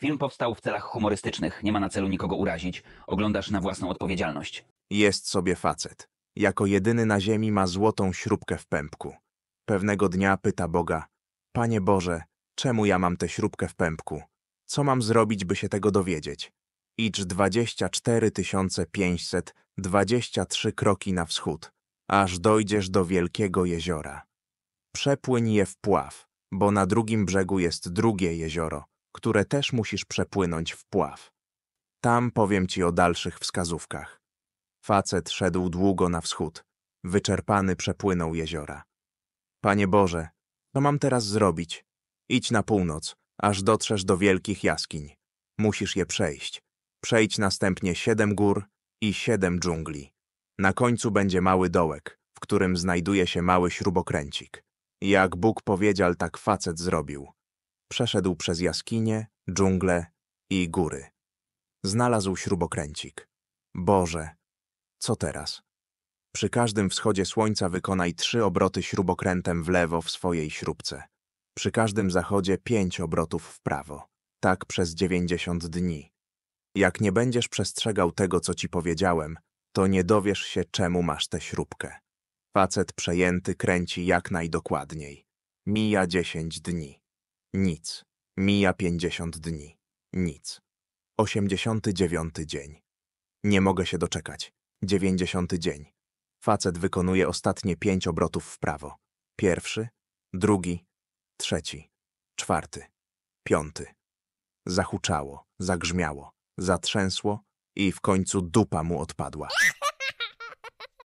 Film powstał w celach humorystycznych, nie ma na celu nikogo urazić. Oglądasz na własną odpowiedzialność. Jest sobie facet. Jako jedyny na ziemi ma złotą śrubkę w pępku. Pewnego dnia pyta Boga, Panie Boże, czemu ja mam tę śrubkę w pępku? Co mam zrobić, by się tego dowiedzieć? Idź 24 523 kroki na wschód, aż dojdziesz do wielkiego jeziora. Przepłyń je w pław, bo na drugim brzegu jest drugie jezioro, które też musisz przepłynąć w pław. Tam powiem ci o dalszych wskazówkach. Facet szedł długo na wschód. Wyczerpany przepłynął jeziora. Panie Boże, co mam teraz zrobić? Idź na północ, aż dotrzesz do wielkich jaskiń. Musisz je przejść. Przejdź następnie siedem gór i siedem dżungli. Na końcu będzie mały dołek, w którym znajduje się mały śrubokręcik. Jak Bóg powiedział, tak facet zrobił. Przeszedł przez jaskinie, dżunglę i góry. Znalazł śrubokręcik. Boże, co teraz? Przy każdym wschodzie słońca wykonaj trzy obroty śrubokrętem w lewo w swojej śrubce. Przy każdym zachodzie pięć obrotów w prawo. Tak przez dziewięćdziesiąt dni. Jak nie będziesz przestrzegał tego, co ci powiedziałem, to nie dowiesz się, czemu masz tę śrubkę. Facet przejęty kręci jak najdokładniej. Mija dziesięć dni. Nic. Mija pięćdziesiąt dni. Nic. Osiemdziesiąty dziewiąty dzień. Nie mogę się doczekać. Dziewięćdziesiąty dzień. Facet wykonuje ostatnie pięć obrotów w prawo. Pierwszy, drugi, trzeci, czwarty, piąty. Zahuczało, zagrzmiało, zatrzęsło i w końcu dupa mu odpadła.